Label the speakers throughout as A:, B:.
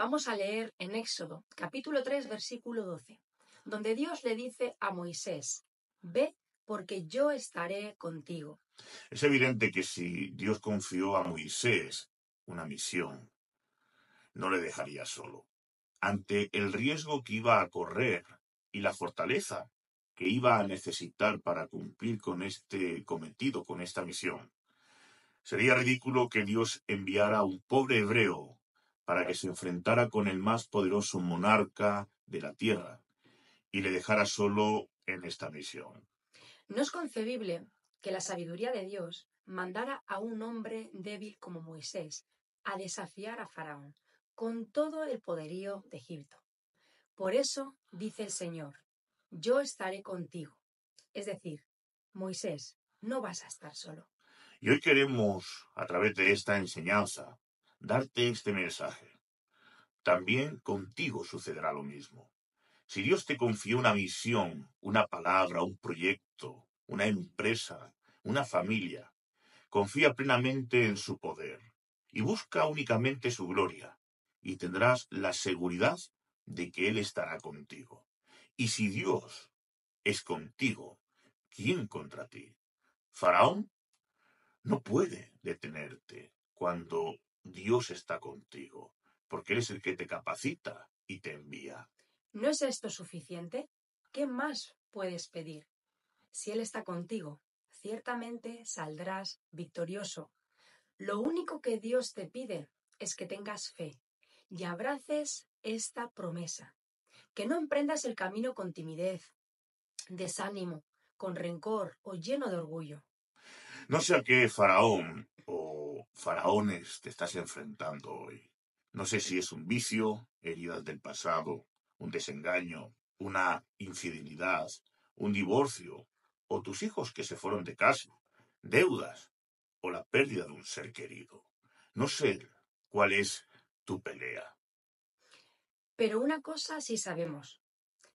A: Vamos a leer en Éxodo, capítulo 3, versículo 12, donde Dios le dice a Moisés, ve porque yo estaré contigo.
B: Es evidente que si Dios confió a Moisés una misión, no le dejaría solo. Ante el riesgo que iba a correr y la fortaleza que iba a necesitar para cumplir con este cometido, con esta misión, sería ridículo que Dios enviara a un pobre hebreo para que se enfrentara con el más poderoso monarca de la Tierra y le dejara solo en esta misión.
A: No es concebible que la sabiduría de Dios mandara a un hombre débil como Moisés a desafiar a Faraón con todo el poderío de Egipto. Por eso dice el Señor, yo estaré contigo. Es decir, Moisés, no vas a estar solo.
B: Y hoy queremos, a través de esta enseñanza, darte este mensaje. También contigo sucederá lo mismo. Si Dios te confió una misión, una palabra, un proyecto, una empresa, una familia, confía plenamente en su poder y busca únicamente su gloria y tendrás la seguridad de que Él estará contigo. Y si Dios es contigo, ¿quién contra ti? Faraón no puede detenerte cuando Dios está contigo, porque Él es el que te capacita y te envía.
A: ¿No es esto suficiente? ¿Qué más puedes pedir? Si Él está contigo, ciertamente saldrás victorioso. Lo único que Dios te pide es que tengas fe y abraces esta promesa, que no emprendas el camino con timidez, desánimo, con rencor o lleno de orgullo.
B: No sé a qué faraón o faraones te estás enfrentando hoy. No sé si es un vicio, heridas del pasado, un desengaño, una infidelidad, un divorcio, o tus hijos que se fueron de casa, deudas, o la pérdida de un ser querido. No sé cuál es tu pelea.
A: Pero una cosa sí sabemos.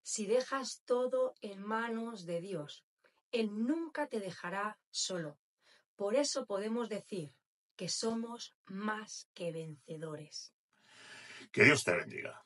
A: Si dejas todo en manos de Dios, Él nunca te dejará solo. Por eso podemos decir que somos más que vencedores.
B: Que Dios te bendiga.